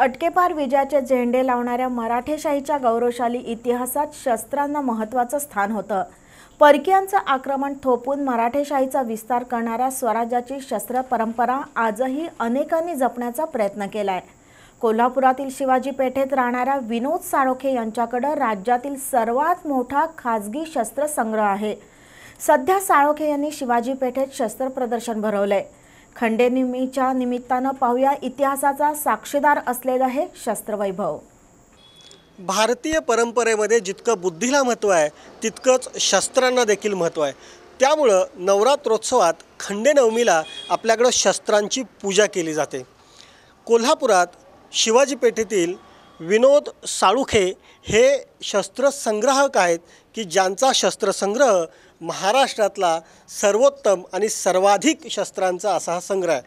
अटकेपार विजयाचे झेंडे लावणाऱ्या मराठेशाहीच्या गौरवशाली इतिहासात शस्त्रांना महत्वाचं स्थान होतं परकीयांचं आक्रमण थोपून मराठेशाहीचा विस्तार करणाऱ्या स्वराज्याची शस्त्र परंपरा आजही अनेकांनी जपण्याचा प्रयत्न केला आहे कोल्हापुरातील शिवाजी पेठेत राहणाऱ्या विनोद साळोखे यांच्याकडं राज्यातील सर्वात मोठा खाजगी शस्त्रसंग्रह आहे सध्या साळोखे यांनी शिवाजी पेठेत शस्त्र प्रदर्शन भरवलंय खंडेनिमीच्या निमित्तानं पाहूया इतिहासाचा साक्षीदार असलेलं हे शस्त्रवैभव भारतीय परंपरेमध्ये जितकं बुद्धीला महत्त्व आहे तितकंच शस्त्रांना देखील महत्त्व आहे त्यामुळं नवरात्रोत्सवात खंडेनवमीला आपल्याकडं शस्त्रांची पूजा केली जाते कोल्हापुरात शिवाजी विनोद साळुखे हे शस्त्रसंग्राहक आहेत की ज्यांचा शस्त्रसंग्रह महाराष्ट्रातला सर्वोत्तम आणि सर्वाधिक शस्त्रांचा असा हा संग्रह आहे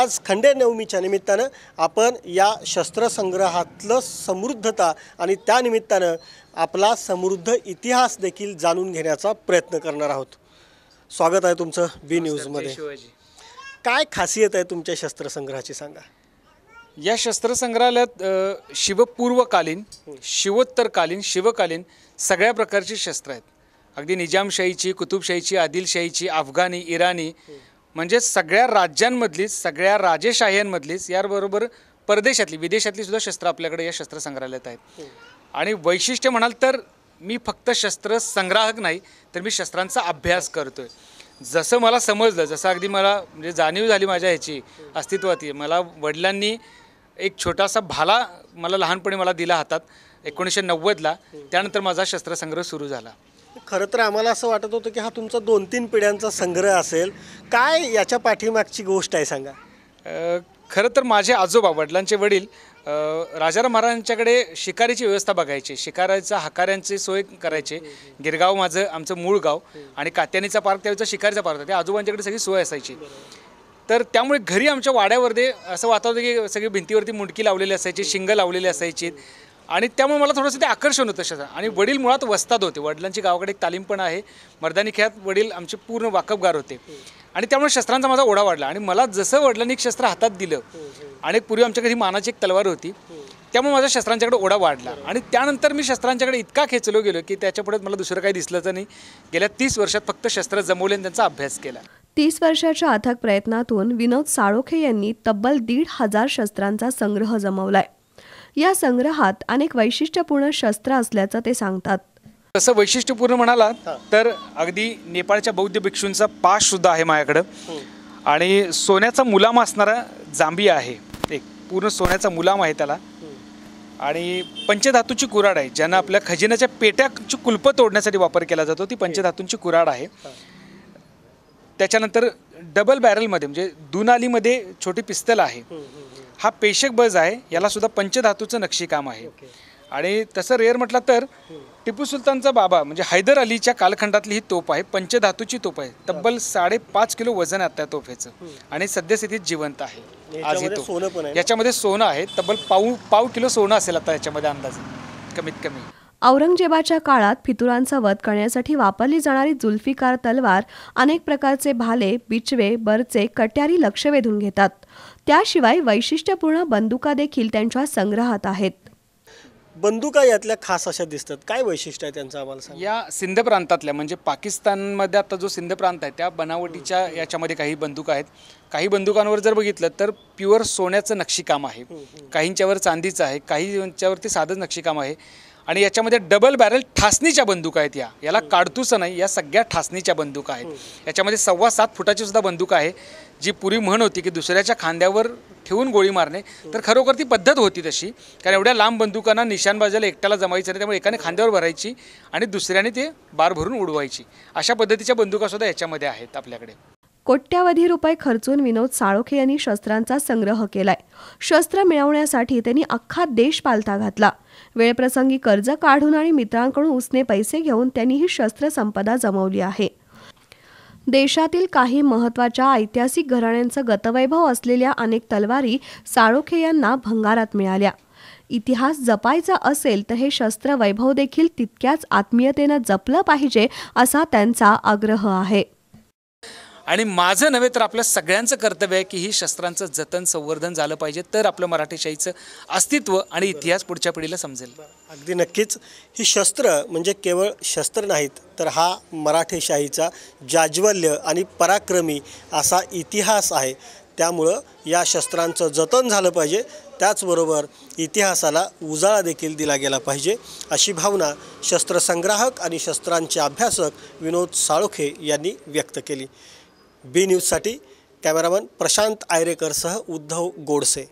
आज खंडेनवमीच्या निमित्तानं आपण या शस्त्रसंग्रहातलं समृद्धता आणि त्यानिमित्तानं आपला समृद्ध इतिहास देखील जाणून घेण्याचा प्रयत्न करणार आहोत स्वागत आहे तुमचं बी न्यूजमध्ये काय खासियत आहे तुमच्या शस्त्रसंग्रहाची सांगा या शस्त्रसंग्रहालयात शिवपूर्वकालीन हो. शिवोत्तरकालीन शिवकालीन सगळ्या प्रकारची शस्त्र आहेत अगदी निजामशाहीची कुतुबशाहीची आदिलशाहीची अफगाणी इराणी हो. म्हणजे सगळ्या राज्यांमधलीच सगळ्या राजेशाह्यांमधलीच याबरोबर परदेशातली विदेशातली सुद्धा शस्त्र आपल्याकडे या शस्त्रसंग्रहालयात आहेत हो. आणि वैशिष्ट्य म्हणाल तर मी फक्त शस्त्र संग्राहक नाही तर मी शस्त्रांचा अभ्यास करतो आहे जसं मला समजलं जसं अगदी मला म्हणजे जाणीव झाली माझ्या ह्याची अस्तित्वाची मला वडिलांनी एक छोटासा भाला मला लहानपणी मला दिला हातात एकोणीसशे नव्वदला त्यानंतर माझा शस्त्रसंग्रह सुरू झाला खरं तर आम्हाला असं वाटत होतं की हा तुमचा दोन तीन पिढ्यांचा संग्रह असेल काय याच्या पाठीमागची गोष्ट आहे सांगा खरं तर माझे आजोबा वडिलांचे वडील राजाराम महाराजांच्याकडे शिकारीची व्यवस्था बघायची शिकाराचा हकाऱ्यांची सोय करायचे गिरगाव माझं आमचं मूळ गाव आणि कात्यानीचा पार्क त्यावेळेचा शिकारीचा पार्क होता त्या आजोबांच्याकडे सगळी सोय असायची तर त्यामुळे घरी आमच्या वाड्यावरती असं वातावरण की सगळी भिंतीवरती मुंडकी लावलेली असायची शिंग लावलेली असायची आणि त्यामुळे मला थोडंसं ते आकर्षण होतं तशाचं आणि वडील मुळात वस्ताद होते वडिलांची गावाकडे एक तालीम पण आहे मर्दानी खेळात वडील आमचे पूर्ण वाकबगार होते आणि त्यामुळे शस्त्रांचा माझा ओढा वाढला आणि मला जसं वडिलांनी एक शस्त्र हातात दिलं आणि पूर्वी आमच्या घरी मानाची एक तलवार होती त्यामुळे माझा शस्त्रांच्याकडे ओढा वाढला आणि त्यानंतर मी शस्त्रांच्याकडे इतका खेचलो गेलो की त्याच्यापुढे मला दुसरं काही दिसलंच नाही गेल्या तीस वर्षात फक्त शस्त्र जमवले आणि त्यांचा अभ्यास केला तीस वर्षाच्या अथक प्रयत्नातून विनोद साळोखे यांनी तब्बल दीड हजार शस्त्रांचा संग्रह जमवलाय या संग्रहात अनेक वैशिष्ट्यपूर्ण शस्त्र असल्याचं ते सांगतात तसं वैशिष्ट्यपूर्ण म्हणाला तर अगदी नेपाळच्या बौद्ध भिक्षूंचा पास सुद्धा आहे माझ्याकडं हो. आणि सोन्याचा मुलाम असणारा जांबी आहे एक पूर्ण सोन्याचा मुलाम आहे त्याला आणि पंचधातूची कुराड आहे ज्यांना आपल्या खजिन्याच्या पेट्याची कुलप तोडण्यासाठी वापर केला जातो ती पंचधातूंची कुराड आहे त्याच्यानंतर डबल बॅरलमध्ये म्हणजे दुनालीमध्ये छोटी पिस्तल आहे हा पेशक बज आहे याला सुद्धा पंचधातूचं नक्षीकाम आहे आणि तसं रेअर म्हटलं तर हो. टिपू सुलतानचा बाबा म्हणजे हैदर अलीच्या कालखंडातली ही तोफ आहे पंचधातूची तोफ आहे तब्बल साडेपाच किलो वजन आहे त्या तोफेचं आणि सद्यस्थितीत जिवंत आहे आज ही तोफ याच्यामध्ये सोनं आहे तब्बल पाऊ पाव किलो सोनं असेल आता याच्यामध्ये अंदाजे कमीत कमी औरंगजेबाच्या काळात फितुरांचा वध करण्यासाठी वापरली जाणारी जुल्फिकार तलवार अनेक प्रकारचे भाले बिचवे बरचे कट्यारी लक्ष वेधून घेतात त्याशिवाय वैशिष्ट्यपूर्ण बंदुका देखील त्यांच्या संग्रहात आहेत बंदुका यातल्या खास अशा दिसतात काय वैशिष्ट्य आहे त्यांचं आम्हाला सांगा या सिंध प्रांतातल्या म्हणजे पाकिस्तानमध्ये आता जो सिंध प्रांत आहे त्या बनावटीच्या याच्यामध्ये काही बंदुका आहेत काही बंदुकांवर जर बघितलं तर प्युअर सोन्याचं नक्षीकाम आहे काहींच्यावर चांदीचं आहे काहींच्यावरती साधंच नक्षीकाम आहे आणि याच्यामध्ये डबल बॅरल ठासणीच्या बंदुका आहेत या याला काढतूच नाही या सगळ्या ठासणीच्या बंदुका आहेत याच्यामध्ये सव्वा सात फुटाची सुद्धा बंदूक आहे जी पूर्वी म्हण होती की दुसऱ्याच्या खांद्यावर ठेवून गोळी मारणे तर खरोखर ती पद्धत होती तशी कारण एवढ्या लांब बंदुकांना निशाणबाजाला एकट्याला जमायचं नाही त्यामुळे एकाने खांद्यावर भरायची आणि दुसऱ्याने ते बार भरून उडवायची अशा पद्धतीच्या बंदुकासुद्धा याच्यामध्ये आहेत आपल्याकडे कोट्यावधी रुपये खर्चून विनोद साळोखे यांनी शस्त्रांचा संग्रह केलाय शस्त्र मिळवण्यासाठी त्यांनी अख्खा देश पालथा घातला वेळप्रसंगी कर्ज काढून आणि मित्रांकडून उसने पैसे घेऊन त्यांनी ही शस्त्रसंपदा जमवली आहे देशातील काही महत्त्वाच्या ऐतिहासिक घराण्यांचं गतवैभव असलेल्या अनेक तलवारी साळोखे यांना भंगारात मिळाल्या इतिहास जपायचा असेल तर हे शस्त्र वैभव देखील तितक्याच आत्मीयतेनं जपलं पाहिजे असा त्यांचा आग्रह आहे आणि माझं नव्हे तर आपल्या सगळ्यांचं कर्तव्य आहे की ही शस्त्रांचं जतन संवर्धन झालं पाहिजे तर आपलं मराठीशाहीचं अस्तित्व आणि इतिहास पुढच्या पिढीला समजेल अगदी नक्कीच ही शस्त्र म्हणजे केवळ शस्त्र नाहीत तर हा मराठेशाहीचा जाज्वल्य आणि पराक्रमी असा इतिहास आहे त्यामुळं या शस्त्रांचं जतन झालं पाहिजे त्याचबरोबर इतिहासाला उजाळा देखील दिला गेला पाहिजे अशी भावना शस्त्रसंग्राहक आणि शस्त्रांचे अभ्यासक विनोद साळोखे यांनी व्यक्त केली बी न्यूजसाठी कॅमेरामन प्रशांत आयरेकरसह उद्धव गोडसे